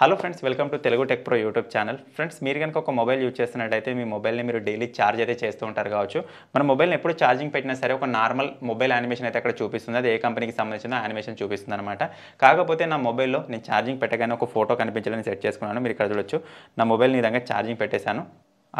hello friends welcome to Telugu tech pro YouTube channel friends మీరు కనుక ఒక మొబైల్ యూజ్ చేస్తున్నట్టయితే మీ మొబైల్ని మీరు డైలీ ఛార్జ్ అయితే చేస్తూ ఉంటారు కావచ్చు మన మొబైల్ని ఎప్పుడు ఛార్జింగ్ పెట్టినా సరే ఒక నార్మల్ మొబైల్ యానిమేషన్ అయితే అక్కడ చూపిస్తుంది అది ఏ కంపెనీకి సంబంధించిన యానిమేషన్ చూపిస్తుంది అనమాట కాకపోతే నా మొబైల్లో నేను ఛార్జింగ్ పెట్టగానే ఒక ఫోటో కనిపించాలని సెట్ చేసుకున్నాను మీరు ఇక్కడ చూడొచ్చు నా మొబైల్ని విధంగా ఛార్జింగ్ పెట్టేశాను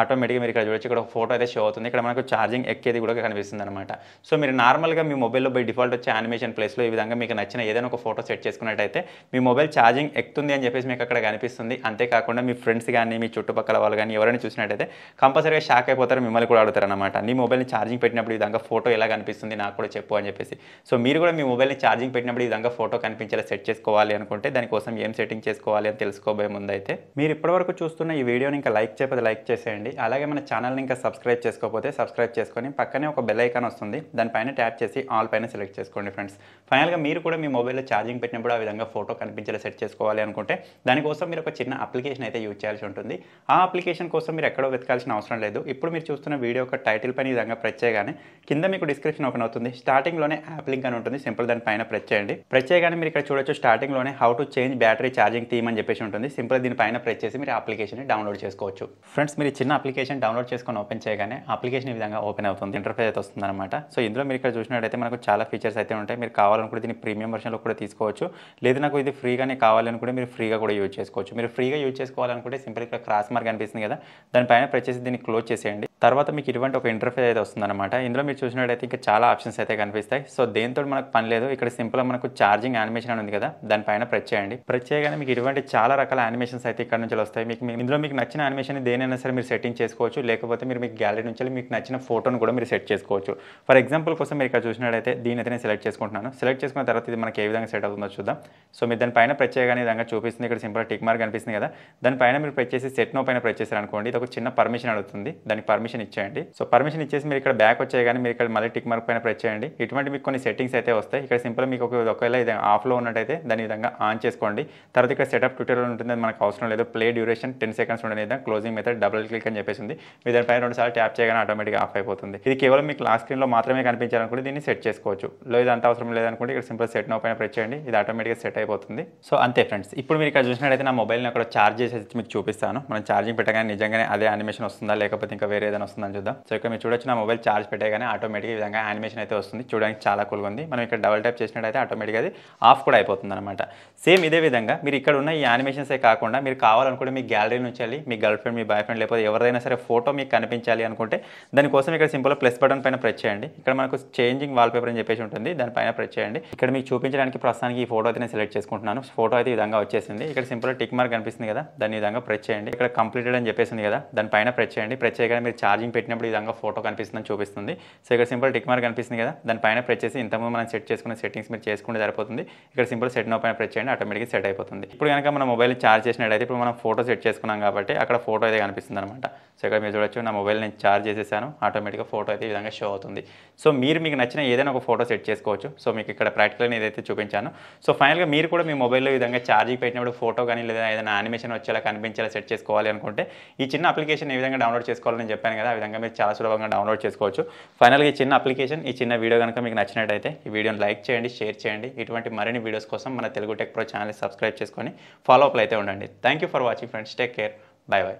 ఆటోమేటిక్గా మీరు ఇక్కడ చూడొచ్చు ఇక్కడ ఒక ఫోటో అయితే షో అవుతుంది ఇక్కడ మనకు ఛార్జింగ్ ఎక్కేది కూడా కనిపిస్తుంది అనమాట సో మీరు నార్మల్గా మీ మొబైల్లో బై డిఫాల్ట్ వచ్చే యానిమేషన్ ప్లేస్లో ఈ విధంగా మీకు నచ్చిన ఏదైనా ఒక ఫోటో సెట్ చేసుకున్నట్టయితే మీ మొబైల్ ఛార్జింగ్ ఎక్కుతుంది అని చెప్పేసి మీకు అక్కడ కనిపిస్తుంది అంతేకాకుండా మీ ఫ్రెండ్స్ కానీ మీ చుట్టుపక్కల వాళ్ళు కానీ ఎవరైనా చూసినట్టయితే కంపల్సరీగా షాక్ అయిపోతారు మిమ్మల్ని కూడా అడుగుతారు అనమాట నీ మొబైల్ని ఛార్జింగ్ పెట్టినప్పుడు ఈ విధంగా ఫోటో ఎలా కనిపిస్తుంది నాకు కూడా చెప్పు అని చెప్పేసి సో మీరు కూడా మీ మొబైల్ని ఛార్జింగ్ పెట్టినప్పుడు ఈ విధంగా ఫోటో కనిపించేలా సెట్ చేసుకోవాలి అనుకుంటే దానికోసం ఏం సెట్టింగ్ చేసుకోవాలి అని తెలుసుకోబోయే ముందైతే మీరు ఇప్పటివరకు చూస్తున్న ఈ వీడియోని ఇంకా లైక్ చేయకపోతే లైక్ చేసేయండి చేయండి అలాగే మన ఛానల్ని ఇంకా సబ్స్క్రైబ్ చేసుకోకపోతే సబ్స్క్రైబ్ చేసుకొని పక్కనే ఒక బెల్ ఐకాన్ వస్తుంది దానిపైన ట్యాప్ చేసి ఆల్ పైన సెలెక్ట్ చేసుకోండి ఫ్రెండ్స్ ఫైనల్గా మీరు కూడా మీ మొబైల్లో ఛార్జింగ్ పెట్టినప్పుడు ఆ విధంగా ఫోటో కనిపించేలా సెట్ చేసుకోవాలి అనుకుంటే దానికోసం మీరు ఒక చిన్న అప్లికేషన్ అయితే యూజ్ చేయాల్సి ఉంటుంది ఆ అప్లికేషన్ కోసం మీరు ఎక్కడో వెతకాల్సిన అవసరం లేదు ఇప్పుడు మీరు చూస్తున్న వీడియో యొక్క టైటిల్ పైన విధంగా ప్రెస్ చేయగానే కింద మీకు డిస్క్రిప్షన్ ఓపెన్ అవుతుంది స్టార్టింగ్లోనే యాప్ లింక్ అని ఉంటుంది సింపుల్ దాని పైన ప్రెస్ చేయండి ప్రెస్ చేయగానే మీరు ఇక్కడ చూడొచ్చు స్టార్టింగ్లోనే how to change battery charging theme అని చెప్పేసి ఉంటుంది సింపుల్ దీనిపైన ప్రెస్ చేసి మీరు అప్లికేషన్ డౌన్లోడ్ చేసుకోవచ్చు ఫ్రెండ్స్ మీరు చిన్న చిన్న అప్లికేషన్ డౌన్లోడ్ చేసుకొని ఓపెన్ చేయగానే అప్లికేషన్ ఈ విధంగా ఓపెన్ అవుతుంది ఇంటర్ఫేస్ అయితే వస్తుంది అనమాట సో ఇందులో మీరు ఇక్కడ చూసినట్టయితే మనకు చాలా ఫీచర్స్ అయితే ఉంటాయి మీరు కావాలనుకుంటే దీన్ని ప్రీమియం వర్షన్లో కూడా తీసుకోవచ్చు లేదు నాకు ఇది ఫ్రీగానే కూడా మీరు ఫ్రీగా కూడా యూజ్ చేసుకోవచ్చు మీరు ఫ్రీగా యూజ్ చేసుకోవాలనుకుంటే సింపుల్ ఇక్కడ క్రాస్ మార్క్ అనిపిస్తుంది కదా దానిపైన ప్రచేసి దీన్ని క్లోజ్ చేసేయండి తర్వాత మీకు ఇటువంటి ఒక ఇంటర్ఫేస్ అయితే వస్తుందన్నమాట ఇందులో మీరు చూసినట్టయితే ఇంకా చాలా ఆప్షన్స్ అయితే కనిపిస్తాయి సో దేంతో మనకు పని లేదు ఇక్కడ సింపుల్గా మనకు ఛార్జింగ్ యానిమేషన్ అని ఉంది కదా దానిపైన ప్రెస్ చేయండి ప్రెస్ చేయగానే మీకు ఇటువంటి చాలా రకాల యానిమేషన్స్ అయితే ఇక్కడ నుంచి వస్తాయి మీకు ఇందులో మీకు నచ్చిన యానిమేషన్ దేనైనా సరే మీరు సెట్టింగ్ చేసుకోవచ్చు లేకపోతే మీరు మీకు గ్యాలరీ నుంచి మీకు నచ్చిన ఫోటోను కూడా మీరు సెట్ చేసుకోవచ్చు ఫర్ ఎగ్జాంపుల్ కోసం మీరు ఇక్కడ చూసినట్టయితే దీని అయితే నేను సెలెక్ట్ చేసుకుంటున్నాను సెలెక్ట్ చేసుకున్న తర్వాత ఇది మనకి ఏ విధంగా సెట్ అవుతుందో చూద్దాం సో మీరు దానిపైన ప్రెస్ చేయగానే విధంగా చూపిస్తుంది ఇక్కడ సింపుల్ టిక్ మార్క్ కనిపిస్తుంది కదా దానిపైన మీరు ప్రెస్ చేసి సెట్ నో పైన ప్రెస్ చేశారు అనుకోండి ఇది ఒక చిన్న పర్మిషన్ అడుగుతుంది దానికి పర్మిషన్ పర్మిషన్ ఇచ్చేయండి సో పర్మిషన్ ఇచ్చేసి మీరు ఇక్కడ బ్యాక్ వచ్చే కానీ మీరు ఇక్కడ మళ్ళీ టిక్ మార్క్ పైన ప్రెస్ చేయండి ఇటువంటి మీకు కొన్ని సెట్టింగ్స్ అయితే వస్తాయి ఇక్కడ సింపుల్ మీకు ఒకవేళ ఇది ఆఫ్లో ఉన్నట్టయితే దాని విధంగా ఆన్ చేసుకోండి తర్వాత ఇక్కడ సెటప్ ట్విట్టర్ ఉంటుంది మనకు అవసరం లేదు ప్లే డ్యూరేషన్ టెన్ సెకండ్స్ ఉండే విధంగా క్లోజింగ్ మెథడ్ డబుల్ క్లిక్ అని చెప్పేసి ఉంది మీ దానిపైన రెండు సార్లు ట్యాప్ చేయగానే ఆటోమేటిక్గా ఆఫ్ అయిపోతుంది ఇది కేవలం మీకు లాస్ట్ స్క్రీన్లో మాత్రమే కనిపించాలనుకుంటే దీన్ని సెట్ చేసుకోవచ్చు లేదు అంత అవసరం లేదనుకుంటే ఇక్కడ సింపుల్ సెట్ నో పైన ప్రెస్ చేయండి ఇది ఆటోమేటిక్గా సెట్ అయిపోతుంది సో అంతే ఫ్రెండ్స్ ఇప్పుడు మీరు ఇక్కడ చూసినట్టయితే నా మొబైల్ని అక్కడ ఛార్జ్ చేసేసి మీకు చూపిస్తాను మనం ఛార్జింగ్ పెట్టగానే నిజంగానే అదే అనిమేషన్ వస్తుందా లేకపోతే ఇంకా వేరే ఏదైనా వస్తుందని చూద్దాం సో ఇక్కడ మీరు చూడొచ్చు నా మొబైల్ ఛార్జ్ కానీ ఆటోమేటిక్ విధంగా యానిమేషన్ అయితే వస్తుంది చూడడానికి చాలా కూల్గా ఉంది మనం ఇక్కడ డబల్ టైప్ చేసినట్టయితే ఆటోమేటిక్గా అది ఆఫ్ కూడా అయిపోతుంది అనమాట సేమ్ ఇదే విధంగా మీరు ఇక్కడ ఉన్న ఈ యానిమేషన్సే కాకుండా మీరు కావాలనుకుంటే మీ గ్యాలరీ నుంచి వెళ్ళి మీ గర్ల్ ఫ్రెండ్ మీ బాయ్ ఫ్రెండ్ లేకపోతే ఎవరైనా సరే ఫోటో మీకు కనిపించాలి అనుకుంటే దానికోసం ఇక్కడ సింపుల్ ప్లస్ బటన్ పైన ప్రెస్ చేయండి ఇక్కడ మనకు చేంజింగ్ వాల్పేపర్ అని చెప్పేసి ఉంటుంది దానిపైన ప్రెస్ చేయండి ఇక్కడ మీకు చూపించడానికి ప్రస్తుతానికి ఈ ఫోటో అయితే నేను సెలెక్ట్ చేసుకుంటున్నాను ఫోటో అయితే ఈ విధంగా వచ్చేసింది ఇక్కడ సింపుల్ టిక్ మార్క్ కనిపిస్తుంది కదా దాని విధంగా ప్రెస్ చేయండి ఇక్కడ కంప్లీటెడ్ అని చెప్పేసింది కదా దానిపైన ప్రెస్ చేయండి ప్రెస్ చేయగానే మీరు ఛార్జింగ్ పెట్టినప్పుడు ఈ విధంగా ఫోటో కనిపిస్తుందని చూపిస్తుంది సో ఇక్కడ సింపుల్ టిక్ మార్క్ కనిపిస్తుంది కదా దానిపైన ప్రెస్ చేసి ఇంతకుముందు మనం సెట్ చేసుకున్న సెట్టింగ్స్ మీరు చేసుకుంటే సరిపోతుంది ఇక్కడ సింపుల్ సెట్ నో పైన ప్రెస్ చేయండి ఆటోమేటిక్గా సెట్ అయిపోతుంది ఇప్పుడు కనుక మన మొబైల్ ఛార్జ్ చేసినట్టయితే ఇప్పుడు మనం ఫోటో సెట్ చేసుకున్నాం కాబట్టి అక్కడ ఫోటో అయితే కనిపిస్తుంది అనమాట సో ఇక్కడ మీరు చూడొచ్చు నా మొబైల్ నేను ఛార్జ్ చేసేసాను ఆటోమేటిక్గా ఫోటో అయితే ఈ విధంగా షో అవుతుంది సో మీరు మీకు నచ్చిన ఏదైనా ఒక ఫోటో సెట్ చేసుకోవచ్చు సో మీకు ఇక్కడ ప్రాక్టికల్ ఏదైతే చూపించాను సో ఫైనల్గా మీరు కూడా మీ మొబైల్లో విధంగా ఛార్జ్ పెట్టినప్పుడు ఫోటో కానీ లేదా ఏదైనా యానిమేషన్ వచ్చేలా కనిపించేలా సెట్ చేసుకోవాలి అనుకుంటే ఈ చిన్న అప్లికేషన్ ఏ విధంగా డౌన్లోడ్ చేసుకోవాలని చెప్పాను కదా ఆ విధంగా మీరు చాలా సులభంగా డౌన్లోడ్ చేసుకోవచ్చు ఫైనల్గా ఈ చిన్న అప్లికేషన్ ఈ చిన్న వీడియో కనుక మీకు నచ్చినట్టయితే ఈ వీడియోని లైక్ చేయండి షేర్ చేయండి ఇటువంటి మరిన్ని వీడియోస్ కోసం మన Telugu tech pro channel subscribe చేసుకొని ఫాలో అప్లు అయితే ఉండండి thank you for watching friends take care bye bye